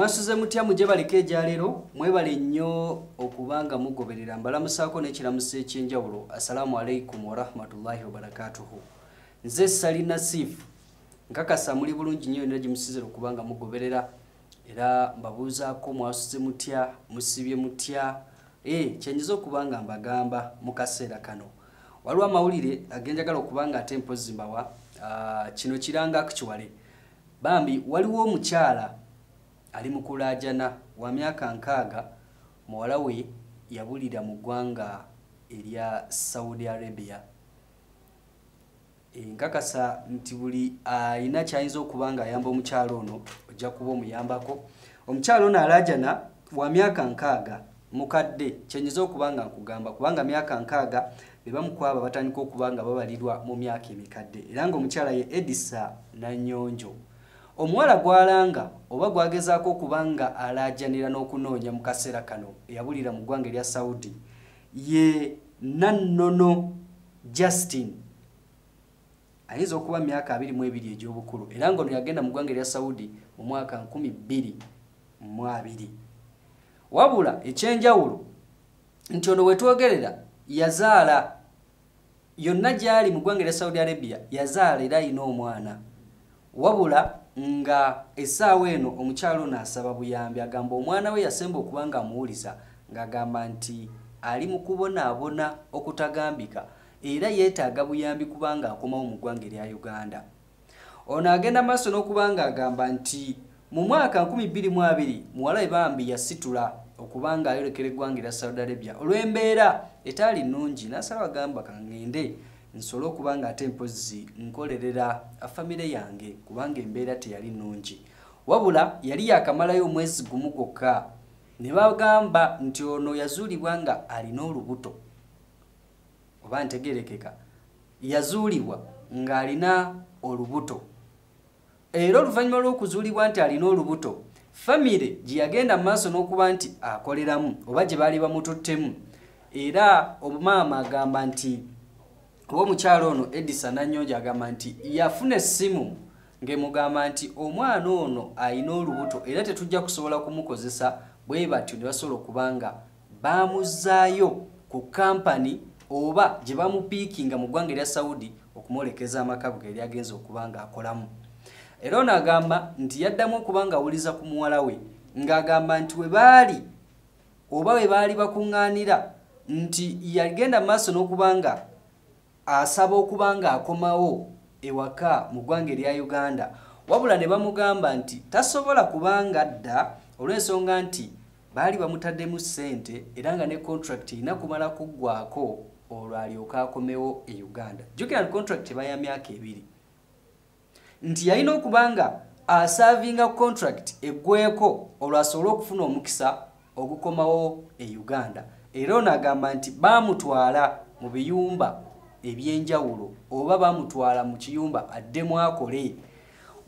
mwasuze mutya mujje baleke ejyaleero mwebale nnyo okubanga mugoberera mbalamusaako n'ekiramusa ekyenjawulo assalaamu alaikum warahmatullahi wabarakatuhu nze salina sif nkakasa muli bulungi nnyo yonna gyemusinzira okubanga mugoberera era mbabuuzaako mwasuze mutya musibye mutya eh, kyenyiza okubanga mbagamba mukaseera kano waliwo amawulire agenjagala okubanga ate mpozimbawa ah, kino kiranga kukiwale bambi waliwo omukyala ali mukulaajana wa myaka nkaaga muwala we yabulira mu ggwanga erya saudi arabia nkakasa nti buli ayina kyayinza okuba nga ayamba omukyalo ono ojja kuba omuyambako omukyalo ono alaajana wa myaka nkaaga mukadde kyenyiza okuba nga nkugamba kubanga myaka nkaaga be bamukwaba batandika okuba nga babalirwa mu myaka emikadde era nga omukyala ye edisa nanyonjo omuwala gwalanga oba gwagezaako okubanga alajanira n'okunoonya mu kaseera kano eyabulira mu ggwanga erya saudi ye nannono justin ayinza okuba myaka 22 egy'obukulu era ngaono yagenda mu ggwanga erya saudi mu mwaka 22 wabula ekyenjawulo nti ono wetwogerera yazaala yonna gyali mu ggwanga erya saudi arabia yazaala era ayina omwana wabula nga essaawa eno omukyalo n'asaba buyambi agamba omwana we yasemba okuba nga amuwuliza ng'agamba nti ali mu kubonaabona okutagambika era yeetaaga buyambi kubanga akomawo mu ggwanga erya uganda ono agenda maaso n'okuba nga agamba nti mu mwaka 22 muwala ebambi yasitula okuba nga ayolekera eggwanga erya saudi arabia olw'embeera etaali nnungi n'asaba agamba kangende nsobole okuba nga ate mpozi nkolerera famire yange kubanga embeera teyali nnungi wabula yali yakamalayo omwezi gumu gwokka ne bagamba nti ono yazuulibwa nga alina olubuto oba ntegerekeka yazuulibwa ng'alina olubuto era oluvannyuma lw'okuzuulibwa nti alina olubuto famire gye yagenda mu maaso n'okuba nti akoleramu oba gye baali bamututtemu era omumaama agamba nti owomukyalo ono edisa nanyonja agamba nti yafuna essimu ngemugamba nti omwana ono ayina olubuto era tetujja kusobola kumukozesa bwe batyo ne basobola okubanga baamuzzaayo ku kampani oba gye bamupiikinga mu ggwanga erya saudi okumwolekeza amakabuga eri agenza okubanga akolamu era ono agamba nti yaddamu okubanga awuliza ku muwala we ng'agamba nti we baali oba we baali bakuŋŋaanira nti yagenda mu maaso n'okubanga asaba okuba ng'akomawo ewaka mu ggwanga erya uganda wabula ne bamugamba nti tasobola kubanga adda olw'ensonga nti baali bamutaddemu ssente era nga ne contract erina kumala kuggwako olwo alyoka akomewo e uganda jukira contract baya myaka ebiri nti yalina okubanga asavinga contract eggweko olwo asobole okufuna omukisa ogukomawo e uganda era ono agamba nti baamutwala mu biyumba ebyenjawulo oba bamutwala mu kiyumba adde mwakole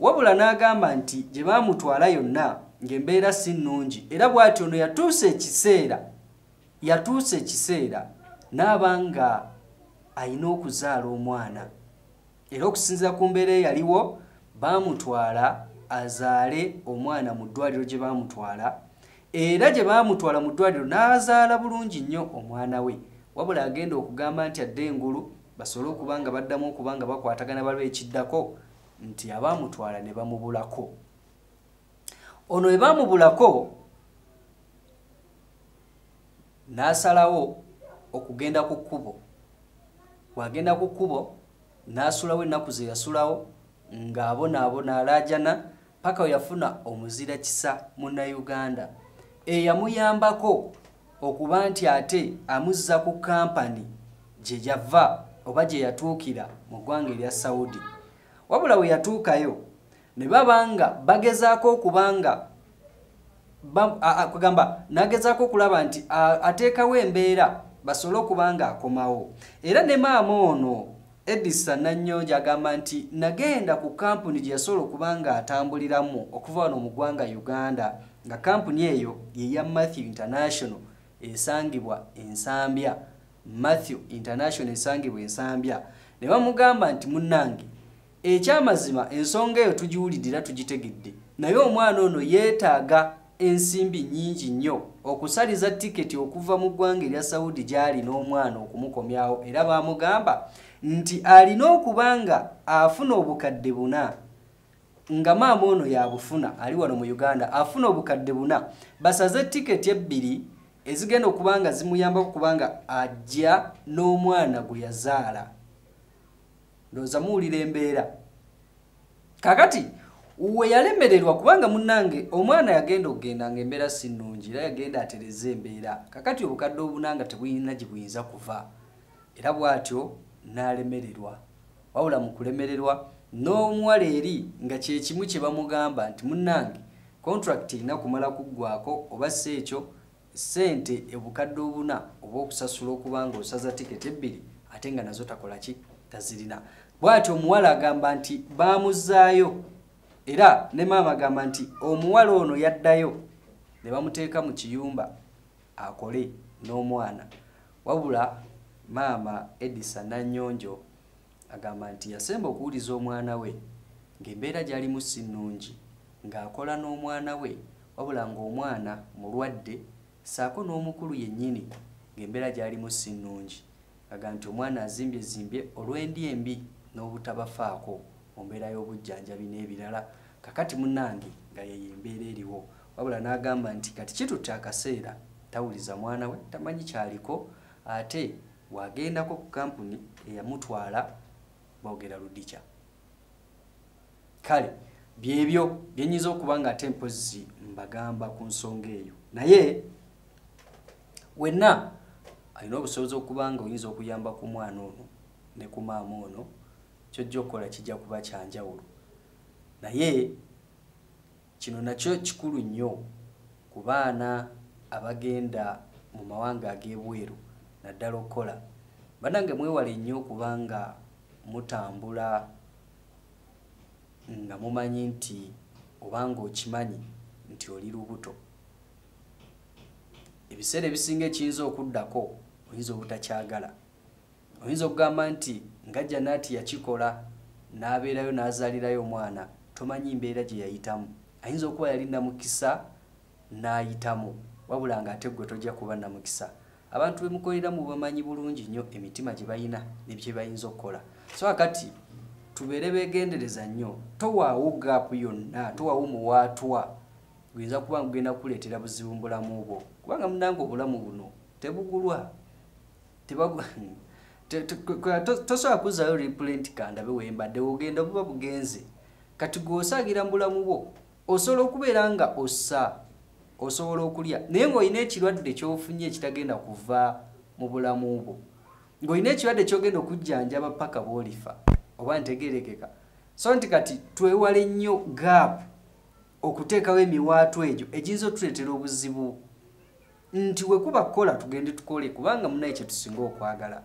wabula n'agamba nti gye baamutwala yonna ng'embeera si nnungi era bw'ati ono yatuusa ekiseera yatuusa ekiseera n'aba nga alina okuzaala omwana era okusinziza ku mbeera eyaliwo baamutwala azaale omwana mu ddwaliro gye baamutwala era gye baamutwala mu ddwaliro n'azaala bulungi nnyo omwana we wabula agenda okugamba nti adde engulu basobole okubanga baddamu okubanga bakwatagana balw ekiddako nti abamutwala ne bamubulako ono webamubulako n'asalawo okugenda ku kkubo bwagenda ku kkubo n'asulawo ennaku ze yasulawo ng'abonaabona alaajana paka we yafuna omuzira kisa munnayuganda eyamuyambako okuba nti ate amuzza ku kampani gye yava oba gye yatuukira mu ggwanga erya sawudi wabula we yatuukayo ne babanga bagezaako okubanga kugamba nagezaako okulaba nti ateekawo embeera basobole okubanga akomawo era ne maama ono edisa nannyonja agamba nti nagenda ku kampuni gye yasobola okubanga atambuliramu okuva wano mu ggwanga uganda nga kampuni eyo yeya matthew international esangibwa ensambya Matthew International esangibwa ensambya ne bamugamba nti munnange ekyamazima ensonga eyo tugiwuliddeera tugitegedde naye omwana ono yeetaaga ensimbi nnyingi nnyo okusaliza tiketi okuva mu ggwanga erya saudi gy'alina omwana okumukomyawo era baamugamba nti alina okuba nga afuna obukadde buna nga maama ono yabufuna ali wano mu uganda afuna obukadde buna basaze tiketi ebbiri ezigenda okubanga zimuyambako kubanga ajja n'omwana gwe yazaala ndooza muwulira embeera kakati we yalemererwa kubanga munnange omwana yagenda okugenda nga embeera si nnungi era yagenda atereza embeera kakati obukadde obunanga tebuyina gye buyinza kuva era bw'atyo n'alemererwa wawula mu kulemererwa n'omuwala eri nga kye kimu kye bamugamba nti munnange contract erina kumala kuggwako oba si ekyo sente ebukadde obuna oba okusasula okuba nga osaza tiketi ebbiri ate nga nazo takola ki tazirina bw'atyo omuwala agamba nti baamuzaayo era ne maama agamba nti omuwala ono yaddayo ne bamuteeka mu kiyumba akole n'omwana wabula maama edisa nanyonjo agamba nti yasemba okuwuliza omwana we ng'embeera gy'alimu si nnungi ng'akola n'omwana we wabula ng'omwana mulwadde saako n'omukulu yennyini ng'embeera gy'alimu si nnungi aga nti omwana azimbye zimbye olw'endi embi n'obutabafaako mu mbeera y'obujjanjabi n'ebirala kakati munnange nga yeyo embeera eriwo wabula n'agamba nti kati kitutte akaseera tawuliza mwana we tamanyi kyaliko ate wagendako ku kampuni eyamutwala boogera ludica kale byebyo byenyinza okuba nga ate mpozi mbagamba ku nsonga eyo naye wenna alina obusobozi okuba nga oyinza okuyamba ku mwana ono ne ku maama ono kyojja okukola kijja kuba kyanjawulo naye kino nakyo kikulu nnyo ku baana abagenda mu mawanga ag'ebweru naddala okukola bannange mwewale nnyo okuba nga mutambula nga mumanyi nti obanga okimanyi nti oli lubuto ebiseera ebisinga ekiyinza okuddako oyinza obutakyagala oyinza okugamba nti ngajja naati yakikola n'abeerayo n'azaalirayo omwana tomanyi mbeera gye yayitamu ayinza okuba yali namukisa n'ayitamu wabula ng'ate ggwe tojja kuba namukisa abantu bemukolera mu bamanyi bulungi nnyo emitima gye bayina nebyo byebayinza okukola so akati tubeere begendereza nnyo towaawo gaapu yonna towaawo muwaatwa guyinza kuba ngugenda kuleetera buzibu mbulamu bwo kubanga munange obulamu buno tebugulwa tosobola kuzayo replant kandabe wembadde ogenda buba bugenze kati gwosagira mbulamu bwo osobola okubeera nga ossa osobola okulya naye ngaolina ekirwadde kyofunye ekitagenda kuva mu bulamu bwo ngaolina ekirwadde kyogenda okujjanjaba paka boolifa oba ntegerekeka so nti kati twewale nnyo gaapu okuteekawo emiwaatu egyo egiyinza otuleetera obuzibu nti wekuba kukola tugende tukole kubanga munaye kyetusinga okwagala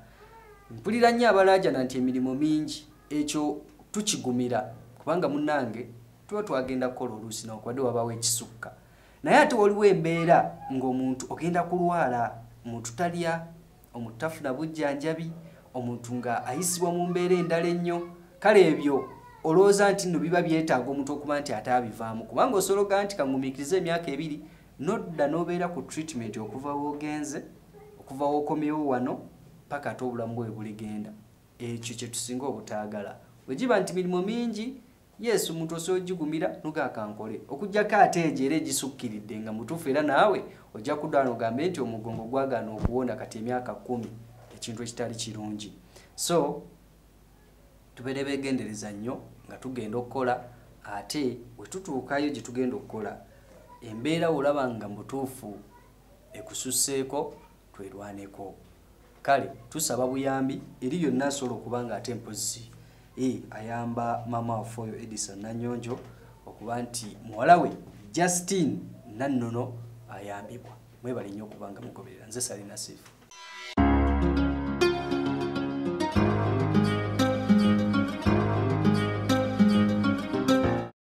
mpulira nnyo abalaajana nti emirimu mingi ekyo tukigumira kubanga munange tuba twagenda kukola oluusi nokubadde wabawo ekisukka naye ate waliwo embeera ngaomuntu ogenda kulwala omuntu talya omuntu tafuna bujjanjabi omuntu nga ayisibwa mu mbeera endala ennyo kale ebyo olowooza nti nno biba byetaaga omuntu okuba nti ate abivaamu kubanga osologa nti kangumiikiriza emyaka ebiri nodda n'obeera ku treatment okuva woogenze okuva wookomyewo wano paka ate obulamu bwe buligenda ekyo kye tusinga obutaagala bwe giba nti mirimu mingi yesu omuntu osobola ogigumira nogakankole okugjako ate egyo era egisukkiridde nga mutuufu era naawe ojja kuddwana ogambe nti omugongo gwagaana okuwonda kati emyaka kumi ekintu ekitali kirungi so tubeere begendereza nnyo nga tugenda okukola ate wetutuukayo gye tugenda okukola embeera olaba nga mutuufu ekususeeko twerwaneko kale tusaba buyambi eri yonna asobola okuba nga ate mpozi e ayamba mama wafeoyo edison nanyonjo okuba nti muwala we justin nannono ayambibwa mwebala nnyo okuba nga mugoberera nze salinasifu